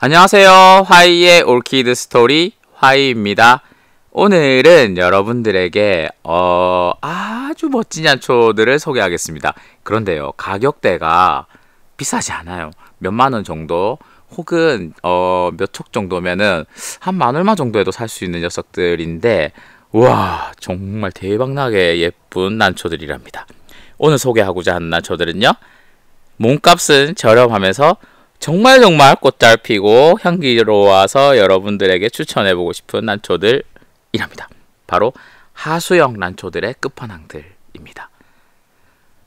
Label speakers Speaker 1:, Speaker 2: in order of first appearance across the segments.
Speaker 1: 안녕하세요. 화이의 올키드 스토리 화이입니다. 오늘은 여러분들에게 어, 아주 멋진 약초들을 소개하겠습니다. 그런데요, 가격대가 비싸지 않아요. 몇만 원 정도 혹은 어, 몇촉 정도면은 한만 얼마 정도에도 살 수 있는 녀석들인데 와 정말 대박나게 예쁜 난초들이랍니다. 오늘 소개하고자 하는 난초들은요, 몸값은 저렴하면서 정말 정말 꽃잘 피고 향기로워서 여러분들에게 추천해보고 싶은 난초들이랍니다. 바로 하수형 난초들의 끝판왕들입니다.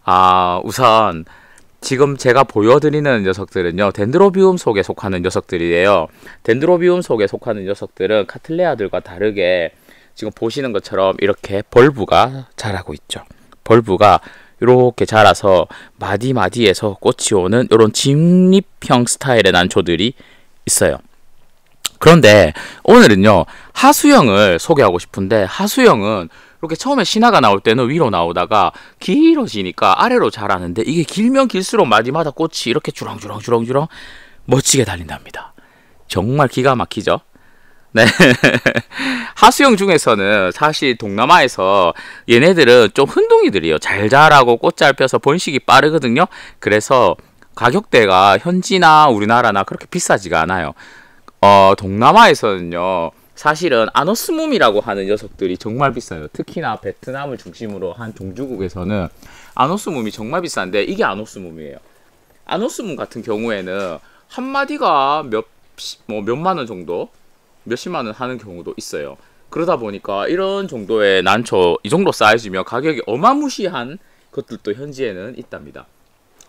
Speaker 1: 아, 우선 지금 제가 보여드리는 녀석들은요, 덴드로비움 속에 속하는 녀석들이에요. 덴드로비움 속에 속하는 녀석들은 카틀레아들과 다르게 지금 보시는 것처럼 이렇게 벌브가 자라고 있죠. 벌브가 이렇게 자라서 마디마디에서 꽃이 오는 이런 직립형 스타일의 난초들이 있어요. 그런데 오늘은요 하수형을 소개하고 싶은데 하수형은 이렇게 처음에 신화가 나올 때는 위로 나오다가 길어지니까 아래로 자라는데 이게 길면 길수록 마디마다 꽃이 이렇게 주렁주렁주렁주렁 멋지게 달린답니다. 정말 기가 막히죠? 네. 하수영 중에서는 사실 동남아에서 얘네들은 좀 흔둥이들이에요. 잘 자라고 꽃 잘 펴서 번식이 빠르거든요. 그래서 가격대가 현지나 우리나라나 그렇게 비싸지가 않아요. 어, 동남아에서는요. 사실은 아노스뭄이라고 하는 녀석들이 정말 비싸요. 특히나 베트남을 중심으로 한동주국에서는 아노스뭄이 정말 비싼데 이게 아노스뭄이에요. 아노스뭄 같은 경우에는 한 마디가 몇뭐 몇만 원 정도 몇십만 원 하는 경우도 있어요. 그러다 보니까 이런 정도의 난초 이 정도 쌓여지면 가격이 어마무시한 것들도 현지에는 있답니다.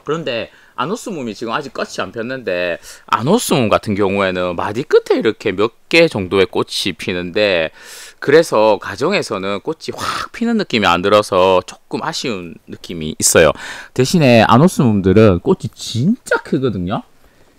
Speaker 1: 그런데 아노스몸이 지금 아직 꽃이 안 폈는데 아노스몸 같은 경우에는 마디 끝에 이렇게 몇 개 정도의 꽃이 피는데 그래서 가정에서는 꽃이 확 피는 느낌이 안 들어서 조금 아쉬운 느낌이 있어요. 대신에 아노스몸들은 꽃이 진짜 크거든요.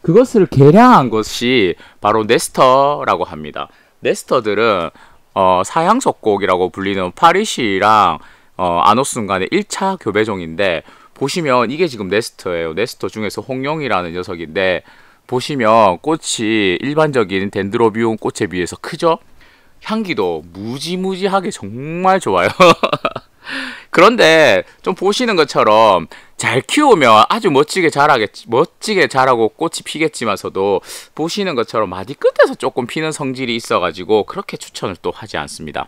Speaker 1: 그것을 개량한 것이 바로 네스터라고 합니다. 네스터들은 어, 사향석곡이라고 불리는 파리시랑 어, 아노순 간의 1차 교배종인데 보시면 이게 지금 네스터예요. 네스터 중에서 홍룡이라는 녀석인데 보시면 꽃이 일반적인 덴드로비움 꽃에 비해서 크죠? 향기도 무지무지하게 정말 좋아요. 그런데 좀 보시는 것처럼 잘 키우면 아주 멋지게 자라겠지, 멋지게 자라고 꽃이 피겠지만서도 보시는 것처럼 마디 끝에서 조금 피는 성질이 있어가지고 그렇게 추천을 또 하지 않습니다.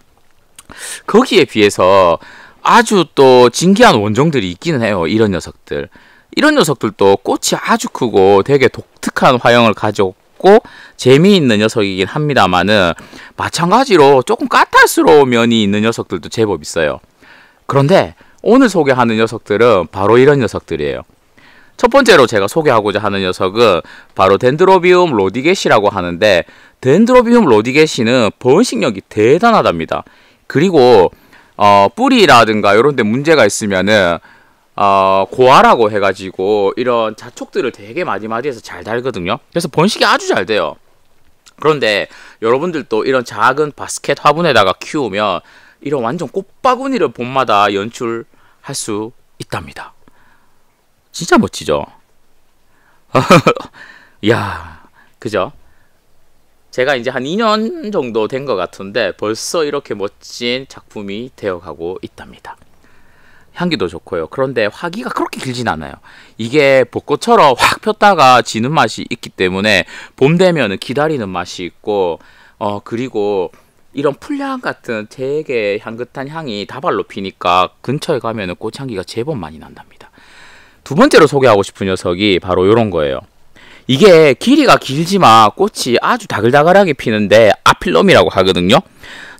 Speaker 1: 거기에 비해서 아주 또 진기한 원종들이 있기는 해요. 이런 녀석들. 이런 녀석들도 꽃이 아주 크고 되게 독특한 화형을 가졌고 재미있는 녀석이긴 합니다만은 마찬가지로 조금 까탈스러운 면이 있는 녀석들도 제법 있어요. 그런데 오늘 소개하는 녀석들은 바로 이런 녀석들이에요. 첫 번째로 제가 소개하고자 하는 녀석은 바로 덴드로비움 로디게시라고 하는데 덴드로비움 로디게시는 번식력이 대단하답니다. 그리고 어, 뿌리라든가 이런 데 문제가 있으면은 어, 고아라고 해가지고 이런 자촉들을 되게 마디마디해서잘 달거든요. 그래서 번식이 아주 잘 돼요. 그런데 여러분들도 이런 작은 바스켓 화분에다가 키우면 이런 완전 꽃바구니를 봄마다 연출 할수 있답니다. 진짜 멋지죠? 야, 그죠? 제가 이제 한 2년 정도 된 것 같은데 벌써 이렇게 멋진 작품이 되어가고 있답니다. 향기도 좋고요. 그런데 화기가 그렇게 길진 않아요. 이게 벚꽃처럼 확 폈다가 지는 맛이 있기 때문에 봄 되면 기다리는 맛이 있고, 어, 그리고 이런 풀향 같은 되게 향긋한 향이 다발로 피니까 근처에 가면 꽃향기가 제법 많이 난답니다. 두 번째로 소개하고 싶은 녀석이 바로 이런 거예요. 이게 길이가 길지만 꽃이 아주 다글다글하게 피는데 아필럼이라고 하거든요.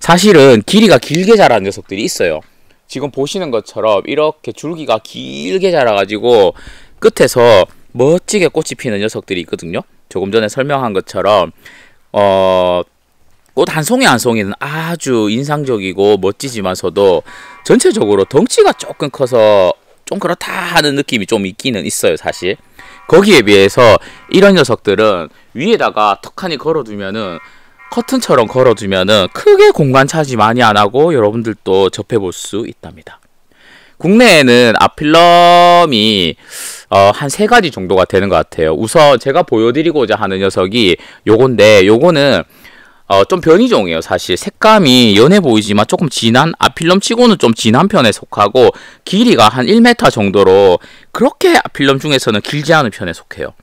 Speaker 1: 사실은 길이가 길게 자란 녀석들이 있어요. 지금 보시는 것처럼 이렇게 줄기가 길게 자라가지고 끝에서 멋지게 꽃이 피는 녀석들이 있거든요. 조금 전에 설명한 것처럼 어 꽃한 송이 한 송이는 아주 인상적이고 멋지지만서도 전체적으로 덩치가 조금 커서 좀 그렇다 하는 느낌이 좀 있기는 있어요 사실 거기에 비해서 이런 녀석들은 위에다가 턱하니 걸어두면은 커튼처럼 걸어두면은 크게 공간 차지 많이 안 하고 여러분들도 접해볼 수 있답니다 국내에는 아필럼이 어, 한세 가지 정도가 되는 것 같아요. 우선 제가 보여드리고자 하는 녀석이 요건데 요거는 어, 좀 변이종이에요, 사실. 색감이 연해 보이지만 조금 진한, 아필럼 치고는 좀 진한 편에 속하고, 길이가 한 1m 정도로, 그렇게 아필럼 중에서는 길지 않은 편에 속해요.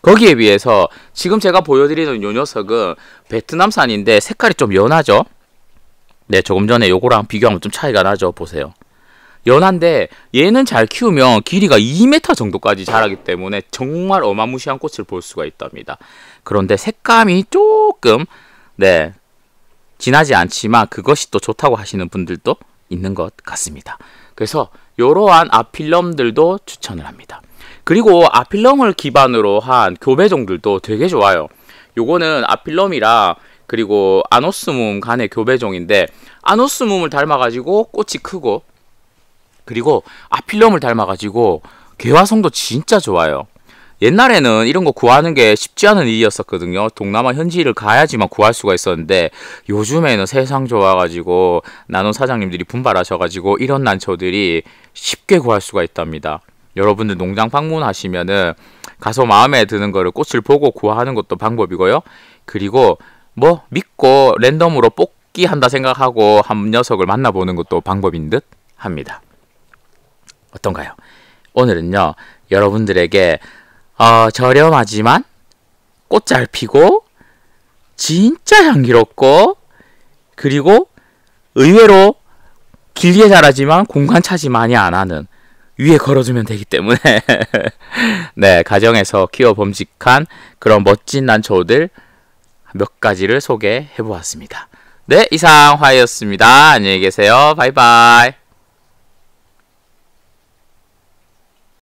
Speaker 1: 거기에 비해서, 지금 제가 보여드리는 요 녀석은 베트남산인데, 색깔이 좀 연하죠? 네, 조금 전에 요거랑 비교하면 좀 차이가 나죠, 보세요. 연한데, 얘는 잘 키우면 길이가 2m 정도까지 자라기 때문에, 정말 어마무시한 꽃을 볼 수가 있답니다. 그런데 색감이 조금, 네. 진하지 않지만 그것이 또 좋다고 하시는 분들도 있는 것 같습니다. 그래서 이러한 아필럼들도 추천을 합니다. 그리고 아필럼을 기반으로 한 교배종들도 되게 좋아요. 요거는 아필럼이랑 그리고 아노스뭄 간의 교배종인데 아노스뭄을 닮아가지고 꽃이 크고 그리고 아필럼을 닮아가지고 개화성도 진짜 좋아요. 옛날에는 이런 거 구하는 게 쉽지 않은 일이었었거든요. 동남아 현지를 가야지만 구할 수가 있었는데 요즘에는 세상 좋아가지고 나노 사장님들이 분발하셔가지고 이런 난초들이 쉽게 구할 수가 있답니다. 여러분들 농장 방문하시면은 가서 마음에 드는 거를 꽃을 보고 구하는 것도 방법이고요. 그리고 뭐 믿고 랜덤으로 뽑기 한다 생각하고 한 녀석을 만나보는 것도 방법인 듯 합니다. 어떤가요? 오늘은요, 여러분들에게 어, 저렴하지만 꽃 잘 피고 진짜 향기롭고 그리고 의외로 길게 자라지만 공간 차지 많이 안 하는 위에 걸어주면 되기 때문에 네 가정에서 키워 범직한 그런 멋진 난초들 몇 가지를 소개해 보았습니다. 네 이상 화이였습니다. 안녕히 계세요. 바이바이.